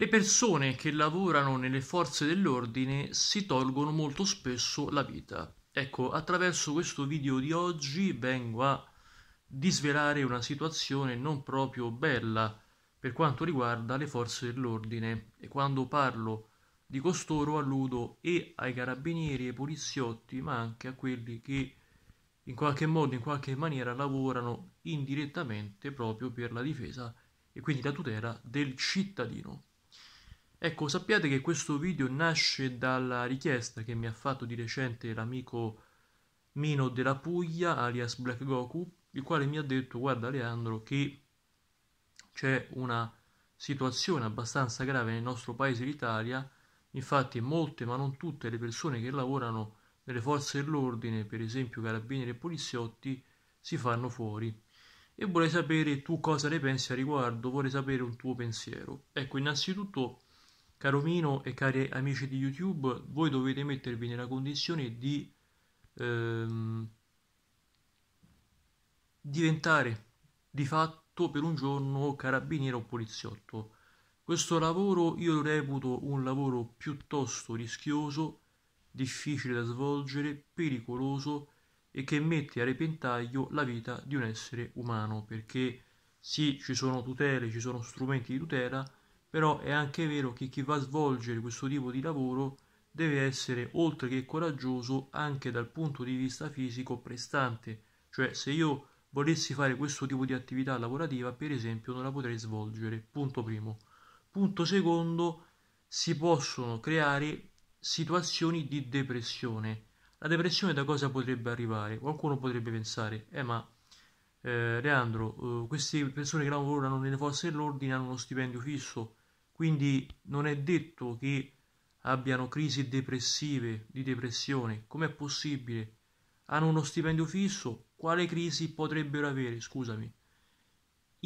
Le persone che lavorano nelle forze dell'ordine si tolgono molto spesso la vita. Ecco, attraverso questo video di oggi vengo a disvelare una situazione non proprio bella per quanto riguarda le forze dell'ordine e quando parlo di costoro alludo e ai carabinieri e ai poliziotti, ma anche a quelli che in qualche modo, in qualche maniera lavorano indirettamente proprio per la difesa e quindi la tutela del cittadino. Ecco, sappiate che questo video nasce dalla richiesta che mi ha fatto di recente l'amico Mino della Puglia, alias Black Goku, il quale mi ha detto, guarda Leandro, che c'è una situazione abbastanza grave nel nostro paese l'Italia, infatti molte ma non tutte le persone che lavorano nelle forze dell'ordine, per esempio carabinieri e poliziotti, si fanno fuori. E vorrei sapere tu cosa ne pensi a riguardo, vorrei sapere un tuo pensiero. Ecco, innanzitutto Caro Mino e cari amici di YouTube, voi dovete mettervi nella condizione di ehm, diventare di fatto per un giorno carabiniere o poliziotto. Questo lavoro io lo reputo un lavoro piuttosto rischioso, difficile da svolgere, pericoloso e che mette a repentaglio la vita di un essere umano perché sì, ci sono tutele, ci sono strumenti di tutela, però è anche vero che chi va a svolgere questo tipo di lavoro deve essere oltre che coraggioso anche dal punto di vista fisico prestante, cioè se io volessi fare questo tipo di attività lavorativa per esempio non la potrei svolgere, punto primo. Punto secondo, si possono creare situazioni di depressione. La depressione da cosa potrebbe arrivare? Qualcuno potrebbe pensare, eh ma eh, Leandro, eh, queste persone che lavorano nelle forze dell'ordine hanno uno stipendio fisso, quindi non è detto che abbiano crisi depressive, di depressione, com'è possibile? Hanno uno stipendio fisso, quale crisi potrebbero avere? Scusami.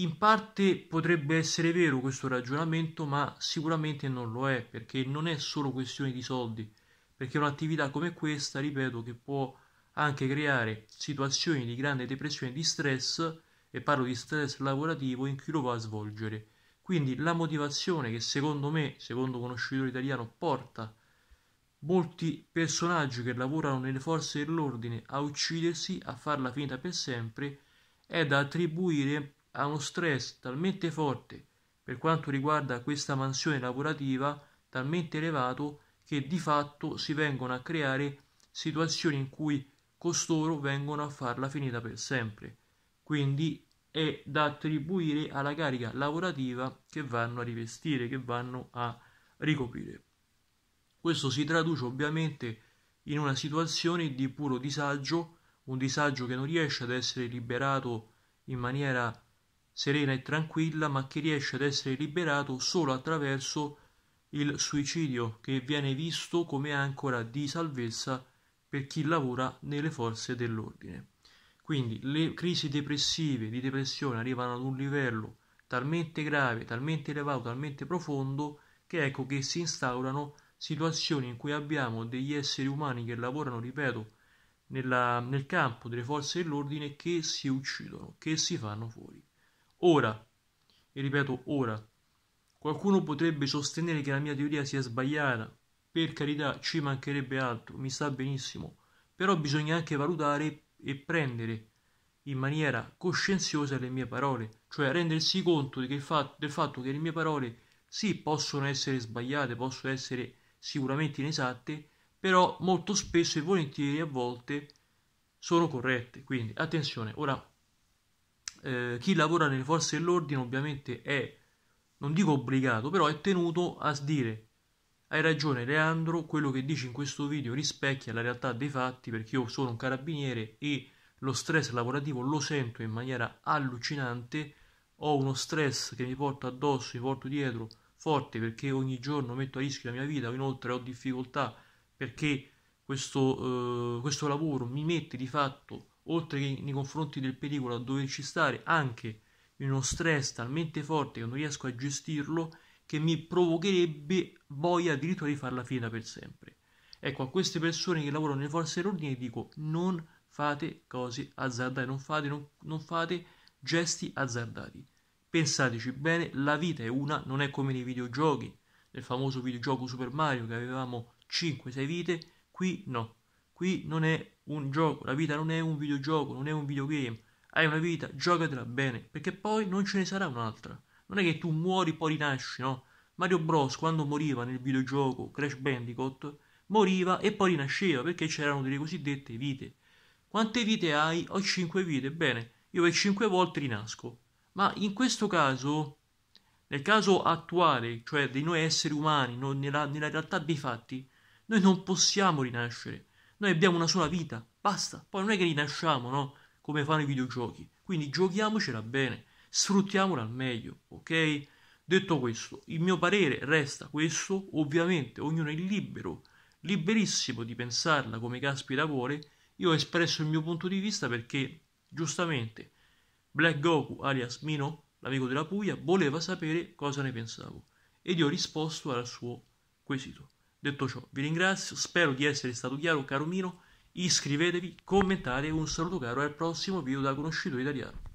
In parte potrebbe essere vero questo ragionamento, ma sicuramente non lo è, perché non è solo questione di soldi, perché un'attività come questa, ripeto, che può anche creare situazioni di grande depressione di stress, e parlo di stress lavorativo, in chi lo va a svolgere. Quindi la motivazione che secondo me, secondo conoscitore italiano, porta molti personaggi che lavorano nelle forze dell'ordine a uccidersi, a farla finita per sempre, è da attribuire a uno stress talmente forte per quanto riguarda questa mansione lavorativa, talmente elevato che di fatto si vengono a creare situazioni in cui costoro vengono a farla finita per sempre. Quindi è da attribuire alla carica lavorativa che vanno a rivestire, che vanno a ricoprire. Questo si traduce ovviamente in una situazione di puro disagio, un disagio che non riesce ad essere liberato in maniera serena e tranquilla, ma che riesce ad essere liberato solo attraverso il suicidio che viene visto come ancora di salvezza per chi lavora nelle forze dell'ordine. Quindi le crisi depressive, di depressione, arrivano ad un livello talmente grave, talmente elevato, talmente profondo, che ecco che si instaurano situazioni in cui abbiamo degli esseri umani che lavorano, ripeto, nella, nel campo delle forze dell'ordine che si uccidono, che si fanno fuori. Ora, e ripeto ora, qualcuno potrebbe sostenere che la mia teoria sia sbagliata, per carità ci mancherebbe altro, mi sta benissimo, però bisogna anche valutare e prendere in maniera coscienziosa le mie parole, cioè rendersi conto del fatto che le mie parole sì possono essere sbagliate, possono essere sicuramente inesatte, però molto spesso e volentieri a volte sono corrette. Quindi attenzione, ora eh, chi lavora nelle forze dell'ordine ovviamente è, non dico obbligato, però è tenuto a dire hai ragione Leandro, quello che dici in questo video rispecchia la realtà dei fatti perché io sono un carabiniere e lo stress lavorativo lo sento in maniera allucinante, ho uno stress che mi porta addosso, mi porto dietro forte perché ogni giorno metto a rischio la mia vita, inoltre ho difficoltà perché questo, eh, questo lavoro mi mette di fatto, oltre che nei confronti del pericolo a doverci stare, anche in uno stress talmente forte che non riesco a gestirlo che mi provocherebbe voglia addirittura di farla finita per sempre. Ecco, a queste persone che lavorano nelle forze dell'ordine dico non fate cose azzardate, non fate, non, non fate gesti azzardati. Pensateci bene, la vita è una, non è come nei videogiochi, nel famoso videogioco Super Mario che avevamo 5-6 vite, qui no, qui non è un gioco, la vita non è un videogioco, non è un videogame, hai una vita, giocatela bene, perché poi non ce ne sarà un'altra non è che tu muori poi rinasci, no? Mario Bros quando moriva nel videogioco Crash Bandicoot moriva e poi rinasceva perché c'erano delle cosiddette vite. Quante vite hai? Ho 5 vite, bene, io per 5 volte rinasco. Ma in questo caso, nel caso attuale, cioè di noi esseri umani, no, nella, nella realtà dei fatti, noi non possiamo rinascere. Noi abbiamo una sola vita, basta. Poi non è che rinasciamo, no? Come fanno i videogiochi. Quindi giochiamocela bene sfruttiamola al meglio, ok? Detto questo, il mio parere resta questo, ovviamente ognuno è libero, liberissimo di pensarla come caspita vuole, io ho espresso il mio punto di vista perché, giustamente, Black Goku alias Mino, l'amico della Puglia, voleva sapere cosa ne pensavo ed io ho risposto al suo quesito. Detto ciò, vi ringrazio, spero di essere stato chiaro, caro Mino, iscrivetevi, commentate, un saluto caro al prossimo video da conoscitore Italiano.